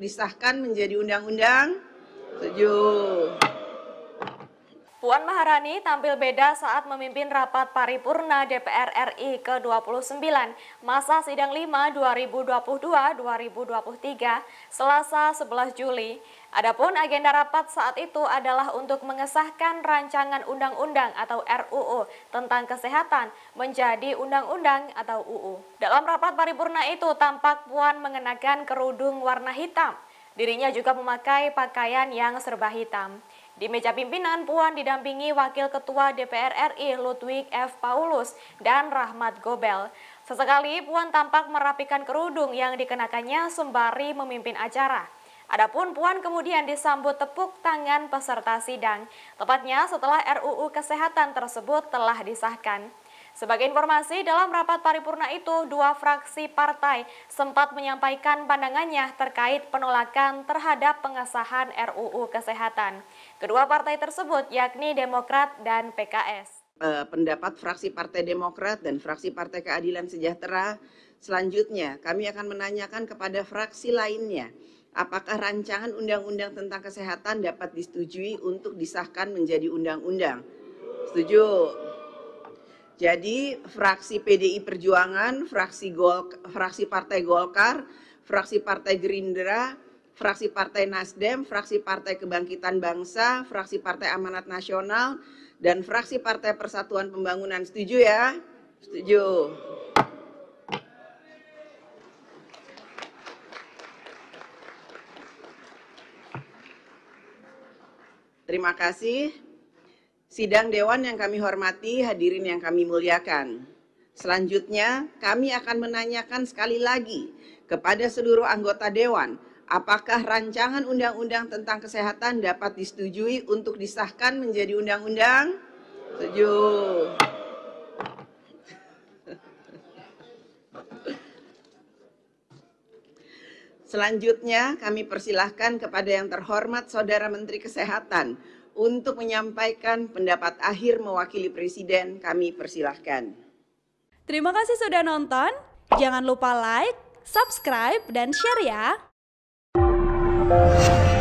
disahkan menjadi undang-undang? Setuju. Puan Maharani tampil beda saat memimpin rapat paripurna DPR RI ke-29 masa sidang 5 2022-2023 Selasa 11 Juli. Adapun agenda rapat saat itu adalah untuk mengesahkan rancangan undang-undang atau RUU tentang kesehatan menjadi undang-undang atau UU. Dalam rapat paripurna itu tampak Puan mengenakan kerudung warna hitam. Dirinya juga memakai pakaian yang serba hitam. Di meja pimpinan, Puan didampingi Wakil Ketua DPR RI Ludwig F. Paulus dan Rahmat Gobel. Sesekali Puan tampak merapikan kerudung yang dikenakannya sembari memimpin acara. Adapun Puan kemudian disambut tepuk tangan peserta sidang, tepatnya setelah RUU Kesehatan tersebut telah disahkan. Sebagai informasi, dalam rapat paripurna itu, dua fraksi partai sempat menyampaikan pandangannya terkait penolakan terhadap pengesahan RUU Kesehatan. Kedua partai tersebut yakni Demokrat dan PKS eh, pendapat fraksi Partai Demokrat dan fraksi Partai Keadilan Sejahtera. Selanjutnya, kami akan menanyakan kepada fraksi lainnya, apakah rancangan undang-undang tentang kesehatan dapat disetujui untuk disahkan menjadi undang-undang? Setuju. Jadi fraksi PDI Perjuangan, fraksi Gol, fraksi Partai Golkar, fraksi Partai Gerindra, fraksi Partai Nasdem, fraksi Partai Kebangkitan Bangsa, fraksi Partai Amanat Nasional, dan fraksi Partai Persatuan Pembangunan. Setuju ya? Setuju. Terima kasih. Sidang Dewan yang kami hormati, hadirin yang kami muliakan. Selanjutnya, kami akan menanyakan sekali lagi kepada seluruh anggota Dewan, apakah rancangan undang-undang tentang kesehatan dapat disetujui untuk disahkan menjadi undang-undang? Setuju. Selanjutnya, kami persilahkan kepada yang terhormat Saudara Menteri Kesehatan untuk menyampaikan pendapat akhir mewakili Presiden kami persilahkan. Terima kasih sudah nonton. Jangan lupa like, subscribe, dan share ya.